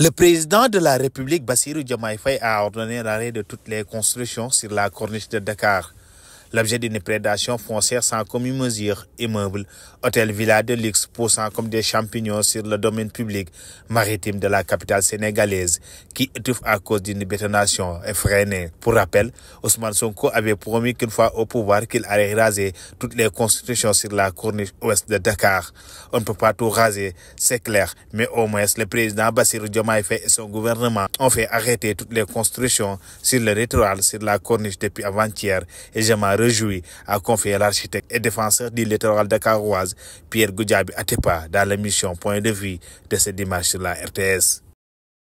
Le président de la République, Bassirou Diomaye a ordonné l'arrêt de toutes les constructions sur la corniche de Dakar. L'objet d'une prédation foncière sans commune mesure, immeuble, hôtel, villa de luxe poussant comme des champignons sur le domaine public maritime de la capitale sénégalaise qui étouffe à cause d'une bétonation effrénée. Pour rappel, Ousmane Sonko avait promis qu'une fois au pouvoir qu'il allait raser toutes les constructions sur la corniche ouest de Dakar. On ne peut pas tout raser, c'est clair, mais au moins le président Bassir Diomaye et son gouvernement ont fait arrêter toutes les constructions sur le littoral, sur la corniche depuis avant-hier et réjouit, a confié l'architecte et défenseur du littoral de carroise, Pierre Goudjabi Atepa dans l'émission Point de vue de ce dimanche sur la RTS.